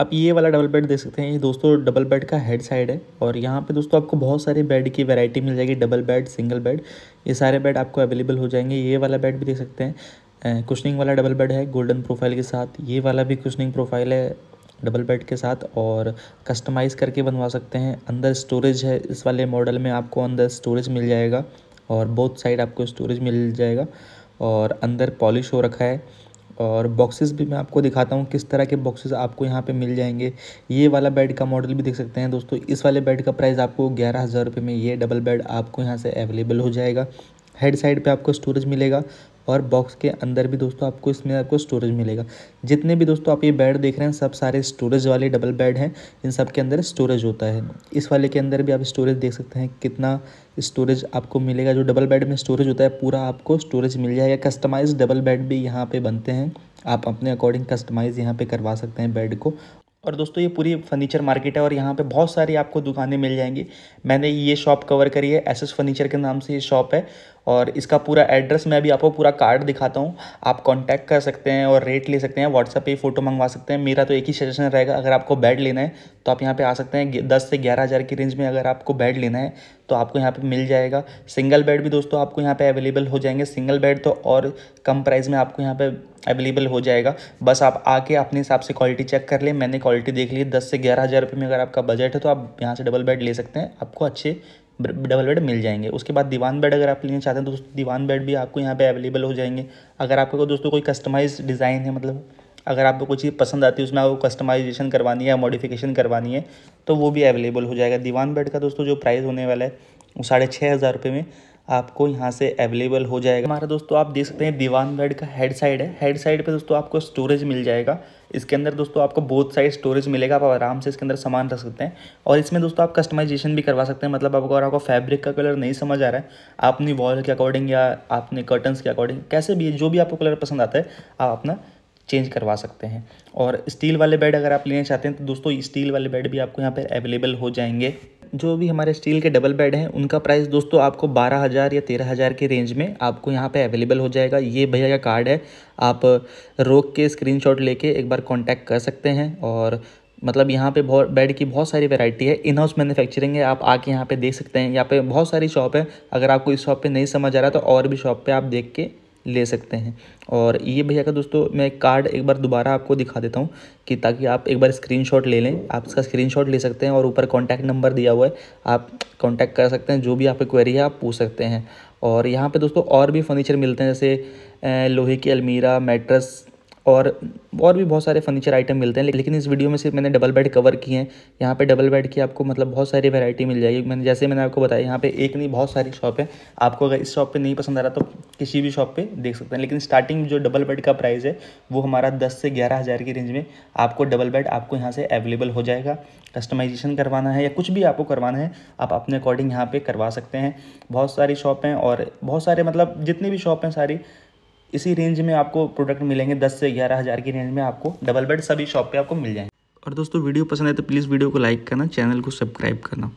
आप ये वाला डबल बेड देख सकते हैं ये दोस्तों डबल बेड का हेड साइड है और यहाँ पे दोस्तों आपको बहुत सारे बेड की वैरायटी मिल जाएगी डबल बेड सिंगल बेड ये सारे बेड आपको अवेलेबल हो जाएंगे ये वाला बेड भी देख सकते हैं कुशनिंग वाला डबल बेड है गोल्डन प्रोफाइल के साथ ये वाला भी कुशनिंग प्रोफाइल है डबल बेड के साथ और कस्टमाइज़ करके बनवा सकते हैं अंदर स्टोरेज है इस वाले मॉडल में आपको अंदर स्टोरेज मिल जाएगा और बोथ साइड आपको स्टोरेज मिल जाएगा और अंदर पॉलिश हो रखा है और बॉक्सेस भी मैं आपको दिखाता हूँ किस तरह के बॉक्सेस आपको यहाँ पे मिल जाएंगे ये वाला बेड का मॉडल भी देख सकते हैं दोस्तों इस वाले बेड का प्राइस आपको ग्यारह हज़ार रुपये में ये डबल बेड आपको यहाँ से अवेलेबल हो जाएगा हेड साइड पे आपको स्टोरेज मिलेगा और बॉक्स के अंदर भी दोस्तों आपको इसमें आपको स्टोरेज मिलेगा जितने भी दोस्तों आप ये बेड देख रहे हैं सब सारे स्टोरेज वाले डबल बेड हैं इन सब के अंदर स्टोरेज होता है इस वाले के अंदर भी आप स्टोरेज देख सकते हैं कितना स्टोरेज आपको मिलेगा जो डबल बेड में स्टोरेज होता है पूरा आपको स्टोरेज मिल जाएगा कस्टमाइज डबल बेड भी यहाँ पर बनते हैं आप अपने अकॉर्डिंग कस्टमाइज़ यहाँ पर करवा सकते हैं बेड को और दोस्तों ये पूरी फर्नीचर मार्केट है और यहाँ पे बहुत सारी आपको दुकानें मिल जाएंगी मैंने ये शॉप कवर करी है एस एस फर्नीचर के नाम से ये शॉप है और इसका पूरा एड्रेस मैं अभी आपको पूरा कार्ड दिखाता हूँ आप कांटेक्ट कर सकते हैं और रेट ले सकते हैं व्हाट्सएप पे फ़ोटो मंगवा सकते हैं मेरा तो एक ही सजेशन रहेगा अगर आपको बेड लेना है तो आप यहाँ पे आ सकते हैं दस से ग्यारह हज़ार की रेंज में अगर आपको बेड लेना है तो आपको यहाँ पे मिल जाएगा सिंगल बेड भी दोस्तों आपको यहाँ पे अवेलेबल हो जाएंगे सिंगल बेड तो और कम प्राइस में आपको यहाँ पे अवेलेबल हो जाएगा बस आप आके अपने हिसाब से क्वालिटी चेक कर लें मैंने क्वालिटी देख ली दस से ग्यारह हज़ार रुपये में अगर आपका बजट है तो आप यहाँ से डबल बेड ले सकते हैं आपको अच्छे डबल बेड मिल जाएंगे उसके बाद दीवान बेड अगर आप लेना चाहते हैं दोस्तों दीवान बेड भी आपको यहाँ पे अवेलेबल हो जाएंगे अगर को दोस्तों कोई कस्टमाइज डिज़ाइन है मतलब अगर आपको कोई चीज़ पसंद आती है उसमें आपको कस्टमाइजेशन करवानी है या मॉडिफिकेशन करवानी है तो वो भी अवेलेबल हो जाएगा दीवान बेड का दोस्तों जो प्राइस होने वाला है वो साढ़े छः हज़ार रुपये में आपको यहाँ से अवेलेबल हो जाएगा हमारा दोस्तों आप देख सकते हैं दीवान बेड का हेड साइड है हेड साइड पे दोस्तों आपको स्टोरेज मिल जाएगा इसके अंदर दोस्तों आपको बोथ साइड स्टोरेज मिलेगा आप आराम से इसके अंदर सामान रख सकते हैं और इसमें दोस्तों आप कस्टमाइजेशन भी करवा सकते हैं मतलब आपको अगर आपको फैब्रिक का कलर नहीं समझ आ रहा है आप अपनी वॉल के अकॉर्डिंग या अपने कर्टन्स के अकॉर्डिंग कैसे भी जो भी आपको कलर पसंद आता है आप अपना चेंज करवा सकते हैं और स्टील वाले बेड अगर आप लेना चाहते हैं तो दोस्तों स्टील वाले बेड भी आपको यहाँ पर अवेलेबल हो जाएंगे जो भी हमारे स्टील के डबल बेड हैं उनका प्राइस दोस्तों आपको बारह हज़ार या तेरह हज़ार के रेंज में आपको यहाँ पे अवेलेबल हो जाएगा ये भैया का कार्ड है आप रोक के स्क्रीनशॉट लेके एक बार कांटेक्ट कर सकते हैं और मतलब यहाँ पे बहुत बेड की बहुत सारी वैरायटी है इन हाउस मैन्युफैक्चरिंग है आप आके यहाँ पे देख सकते हैं यहाँ पे बहुत सारी शॉप है अगर आपको इस शॉप पे नहीं समझ आ रहा तो और भी शॉप पे आप देख के ले सकते हैं और ये भैया का दोस्तों मैं कार्ड एक बार दोबारा आपको दिखा देता हूँ कि ताकि आप एक बार स्क्रीनशॉट ले लें आप इसका स्क्रीनशॉट ले सकते हैं और ऊपर कॉन्टैक्ट नंबर दिया हुआ है आप कॉन्टैक्ट कर सकते हैं जो भी आपकी क्वेरी है आप पूछ सकते हैं और यहाँ पे दोस्तों और भी फर्नीचर मिलते हैं जैसे लोहे की अलमीरा मेट्रस और और भी बहुत सारे फर्नीचर आइटम मिलते हैं लेकिन इस वीडियो में सिर्फ मैंने डबल बेड कवर किए हैं यहाँ पे डबल बेड की आपको मतलब बहुत सारी वैरायटी मिल जाएगी मैंने जैसे मैंने आपको बताया यहाँ पे एक नहीं बहुत सारी शॉप है आपको अगर इस शॉप पे नहीं पसंद आ रहा तो किसी भी शॉप पर देख सकते हैं लेकिन स्टार्टिंग जो डबल बेड का प्राइस है वो हमारा दस से ग्यारह हज़ार की रेंज में आपको डबल बेड आपको यहाँ से अवेलेबल हो जाएगा कस्टमाइजेशन करवाना है या कुछ भी आपको करवाना है आप अपने अकॉर्डिंग यहाँ पर करवा सकते हैं बहुत सारी शॉप हैं और बहुत सारे मतलब जितनी भी शॉप हैं सारी इसी रेंज में आपको प्रोडक्ट मिलेंगे दस से ग्यारह हज़ार की रेंज में आपको डबल बेड सभी शॉप पे आपको मिल जाएंगे और दोस्तों वीडियो पसंद है तो प्लीज़ वीडियो को लाइक करना चैनल को सब्सक्राइब करना